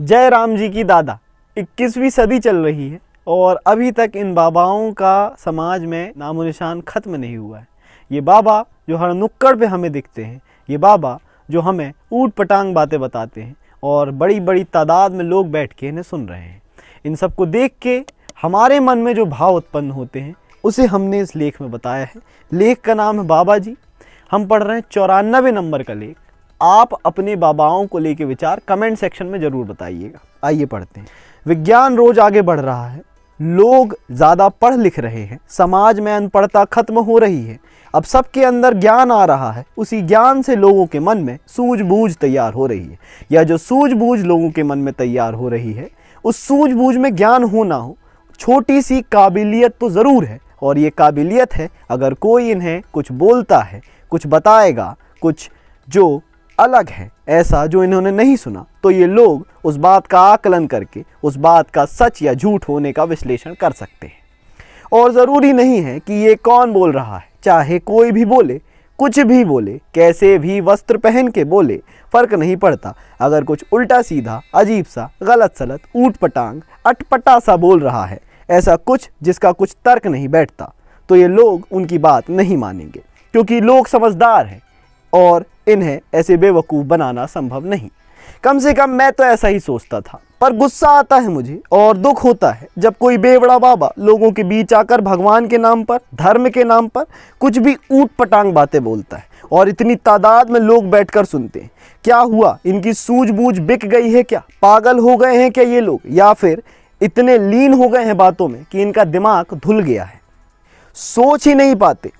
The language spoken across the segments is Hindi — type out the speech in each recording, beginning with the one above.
जय राम जी की दादा 21वीं सदी चल रही है और अभी तक इन बाबाओं का समाज में नामो निशान ख़त्म नहीं हुआ है ये बाबा जो हर नुक्कड़ पे हमें दिखते हैं ये बाबा जो हमें ऊट पटांग बातें बताते हैं और बड़ी बड़ी तादाद में लोग बैठ के इन्हें सुन रहे हैं इन सबको देख के हमारे मन में जो भाव उत्पन्न होते हैं उसे हमने इस लेख में बताया है लेख का नाम है बाबा जी हम पढ़ रहे हैं चौरानबे नंबर का लेख आप अपने बाबाओं को लेके विचार कमेंट सेक्शन में ज़रूर बताइएगा आइए पढ़ते हैं विज्ञान रोज आगे बढ़ रहा है लोग ज़्यादा पढ़ लिख रहे हैं समाज में अनपढ़ता खत्म हो रही है अब सबके अंदर ज्ञान आ रहा है उसी ज्ञान से लोगों के मन में सूझबूझ तैयार हो रही है या जो सूझबूझ लोगों के मन में तैयार हो रही है उस सूझबूझ में ज्ञान हो ना हो छोटी सी काबिलियत तो ज़रूर है और ये काबिलियत है अगर कोई इन्हें कुछ बोलता है कुछ बताएगा कुछ जो अलग है ऐसा जो इन्होंने नहीं सुना तो ये लोग उस बात का आकलन करके उस बात का सच या झूठ होने का विश्लेषण कर सकते हैं और ज़रूरी नहीं है कि ये कौन बोल रहा है चाहे कोई भी बोले कुछ भी बोले कैसे भी वस्त्र पहन के बोले फ़र्क नहीं पड़ता अगर कुछ उल्टा सीधा अजीब सा गलत सलत ऊट पटांग अटपटा सा बोल रहा है ऐसा कुछ जिसका कुछ तर्क नहीं बैठता तो ये लोग उनकी बात नहीं मानेंगे क्योंकि लोग समझदार हैं और इन्हें ऐसे बेवकूफ़ बनाना संभव नहीं कम से कम मैं तो ऐसा ही सोचता था पर गुस्सा आता है मुझे और दुख होता है जब कोई बेवड़ा बाबा लोगों के बीच आकर भगवान के नाम पर धर्म के नाम पर कुछ भी ऊट पटांग बातें बोलता है और इतनी तादाद में लोग बैठकर सुनते हैं क्या हुआ इनकी सूझबूझ बिक गई है क्या पागल हो गए हैं क्या ये लोग या फिर इतने लीन हो गए हैं बातों में कि इनका दिमाग धुल गया है सोच ही नहीं पाते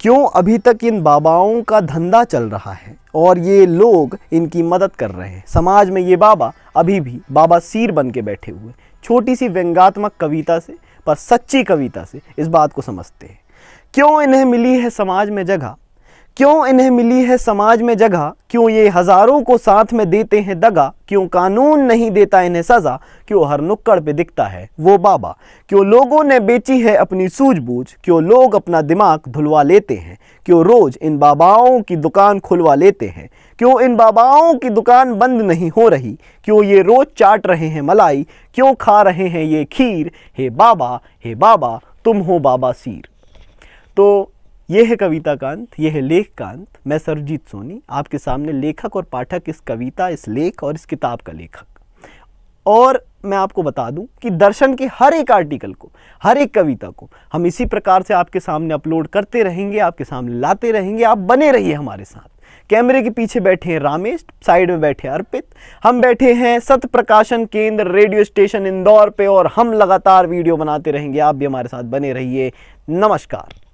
क्यों अभी तक इन बाबाओं का धंधा चल रहा है और ये लोग इनकी मदद कर रहे हैं समाज में ये बाबा अभी भी बाबा सीर बन के बैठे हुए छोटी सी व्यंगात्मक कविता से पर सच्ची कविता से इस बात को समझते हैं क्यों इन्हें मिली है समाज में जगह क्यों इन्हें मिली है समाज में जगह क्यों ये हजारों को साथ में देते हैं दगा क्यों कानून नहीं देता इन्हें सजा क्यों हर नुक्कड़ पे दिखता है वो बाबा क्यों लोगों ने बेची है अपनी सूझबूझ क्यों लोग अपना दिमाग धुलवा लेते हैं क्यों रोज इन बाबाओं की दुकान खुलवा लेते हैं क्यों इन बाबाओं की दुकान बंद नहीं हो रही क्यों ये रोज चाट रहे हैं मलाई क्यों खा रहे हैं ये खीर हे बाबा हे बाबा तुम हो बाबा सीर तो ये है कविता कांत ये है लेख कांत मैं सरजीत सोनी आपके सामने लेखक और पाठक इस कविता इस लेख और इस किताब का लेखक और मैं आपको बता दूं कि दर्शन के हर एक आर्टिकल को हर एक कविता को हम इसी प्रकार से आपके सामने अपलोड करते रहेंगे आपके सामने लाते रहेंगे आप बने रहिए हमारे साथ कैमरे के पीछे बैठे हैं रामेश साइड में बैठे अर्पित हम बैठे हैं सत प्रकाशन केंद्र रेडियो स्टेशन इंदौर पे और हम लगातार वीडियो बनाते रहेंगे आप भी हमारे साथ बने रहिए नमस्कार